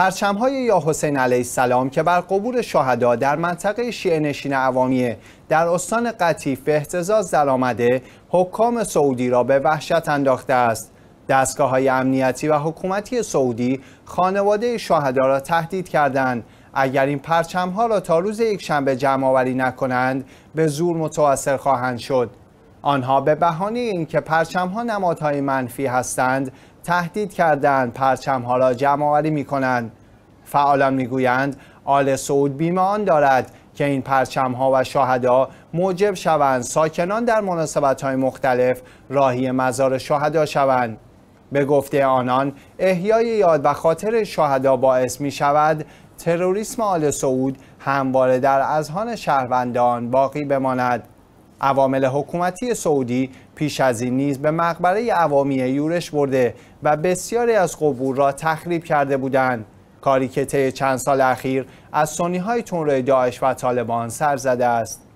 پرچمهای یا حسین علیه السلام که بر قبور شهدا در منطقه شیعه نشین عوامیه در استان قطیف به احتزاز آمده حکام سعودی را به وحشت انداخته است دستگاه های امنیتی و حکومتی سعودی خانواده شهدا را تهدید کردند اگر این پرچم ها را تا روز یک جمع آوری نکنند به زور متاثر خواهند شد آنها به بهانه اینکه پرچمها نمادهای منفی هستند تهدید کردن پرچمها را جمع آوری می کنند فعالان میگویند آل سعود آن دارد که این پرچم ها و شهدا موجب شوند ساکنان در مناسبت های مختلف راهی مزار شهدا شوند به گفته آنان احیای یاد و خاطر شهدا باعث می شود تروریسم آل سعود همواره در اذهان شهروندان باقی بماند عوامل حکومتی سعودی پیش از این نیز به مقبره عوامی یورش برده و بسیاری از قبور را تخریب کرده بودند کاری که طی چند سال اخیر از سنی های داعش و طالبان سر زده است